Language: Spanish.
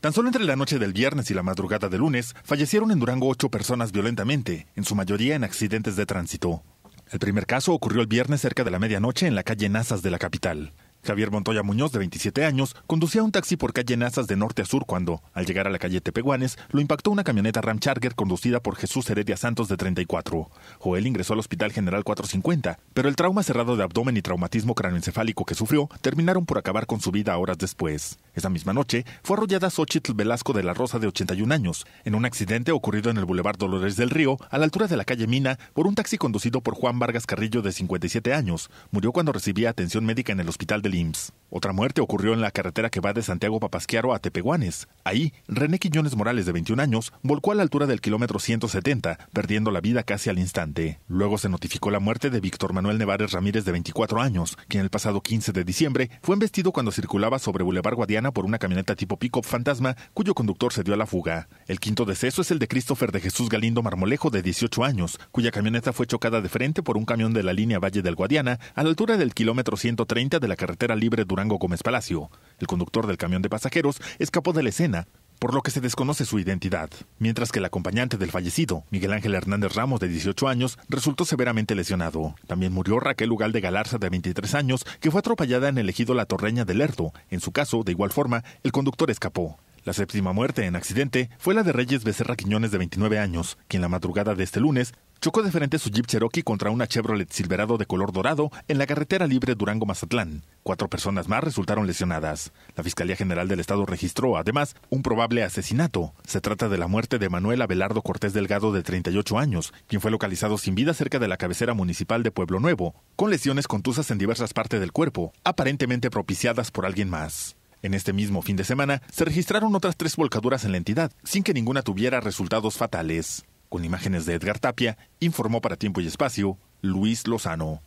Tan solo entre la noche del viernes y la madrugada de lunes fallecieron en Durango ocho personas violentamente, en su mayoría en accidentes de tránsito. El primer caso ocurrió el viernes cerca de la medianoche en la calle Nazas de la capital. Javier Montoya Muñoz, de 27 años, conducía un taxi por calle Nazas de norte a sur cuando, al llegar a la calle Tepehuanes, lo impactó una camioneta Ram Charger conducida por Jesús Heredia Santos, de 34. Joel ingresó al Hospital General 450, pero el trauma cerrado de abdomen y traumatismo encefálico que sufrió terminaron por acabar con su vida horas después. Esa misma noche fue arrollada Xochitl Velasco de la Rosa, de 81 años, en un accidente ocurrido en el Boulevard Dolores del Río, a la altura de la calle Mina, por un taxi conducido por Juan Vargas Carrillo, de 57 años. Murió cuando recibía atención médica en el Hospital del Teams. Otra muerte ocurrió en la carretera que va de Santiago Papasquiaro a Tepehuanes. Ahí, René Quiñones Morales, de 21 años, volcó a la altura del kilómetro 170, perdiendo la vida casi al instante. Luego se notificó la muerte de Víctor Manuel Nevares Ramírez, de 24 años, quien el pasado 15 de diciembre fue embestido cuando circulaba sobre Boulevard Guadiana por una camioneta tipo pick fantasma, cuyo conductor se dio a la fuga. El quinto deceso es el de Christopher de Jesús Galindo Marmolejo, de 18 años, cuya camioneta fue chocada de frente por un camión de la línea Valle del Guadiana a la altura del kilómetro 130 de la carretera libre durante Gómez Palacio. El conductor del camión de pasajeros escapó de la escena, por lo que se desconoce su identidad, mientras que el acompañante del fallecido, Miguel Ángel Hernández Ramos, de 18 años, resultó severamente lesionado. También murió Raquel Ugal de Galarza, de 23 años, que fue atropellada en el ejido La Torreña de Lerdo. En su caso, de igual forma, el conductor escapó. La séptima muerte en accidente fue la de Reyes Becerra Quiñones de 29 años, quien la madrugada de este lunes chocó de frente su Jeep Cherokee contra una Chevrolet Silverado de color dorado en la carretera libre Durango-Mazatlán. Cuatro personas más resultaron lesionadas. La Fiscalía General del Estado registró, además, un probable asesinato. Se trata de la muerte de Manuel Abelardo Cortés Delgado, de 38 años, quien fue localizado sin vida cerca de la cabecera municipal de Pueblo Nuevo, con lesiones contusas en diversas partes del cuerpo, aparentemente propiciadas por alguien más. En este mismo fin de semana se registraron otras tres volcaduras en la entidad, sin que ninguna tuviera resultados fatales. Con imágenes de Edgar Tapia, informó para Tiempo y Espacio Luis Lozano.